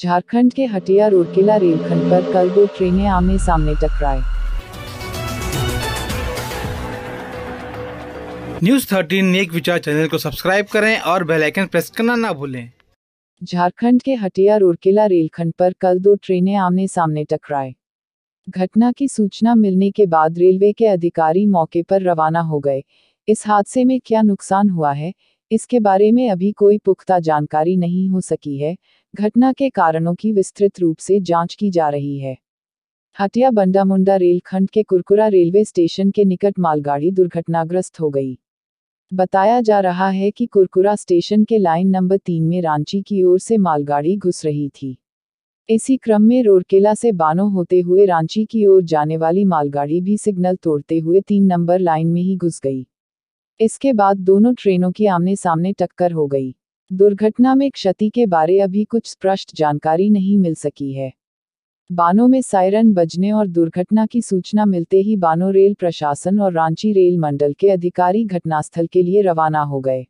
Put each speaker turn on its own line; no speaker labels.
झारखंड के हटिया रोडकेला रेलखंड पर कल दो ट्रेनें आमने सामने टकराए
न्यूज थर्टीन नेक विचार चैनल को सब्सक्राइब करें और बेल आइकन प्रेस करना ना भूलें
झारखंड के हटिया रोडकेला रेलखंड पर कल दो ट्रेनें आमने सामने टकराए घटना की सूचना मिलने के बाद रेलवे के अधिकारी मौके पर रवाना हो गए इस हादसे में क्या नुकसान हुआ है इसके बारे में अभी कोई पुख्ता जानकारी नहीं हो सकी है घटना के कारणों की विस्तृत रूप से जांच की जा रही है हटिया बंडामुंडा रेलखंड के कुरकुरा रेलवे स्टेशन के निकट मालगाड़ी दुर्घटनाग्रस्त हो गई बताया जा रहा है कि कुरकुरा स्टेशन के लाइन नंबर तीन में रांची की ओर से मालगाड़ी घुस रही थी इसी क्रम में रोड़केला से बानो होते हुए रांची की ओर जाने वाली मालगाड़ी भी सिग्नल तोड़ते हुए तीन नंबर लाइन में ही घुस गई इसके बाद दोनों ट्रेनों की आमने सामने टक्कर हो गई दुर्घटना में क्षति के बारे अभी कुछ स्पष्ट जानकारी नहीं मिल सकी है बानों में सायरन बजने और दुर्घटना की सूचना मिलते ही बानो रेल प्रशासन और रांची रेल मंडल के अधिकारी घटनास्थल के लिए रवाना हो गए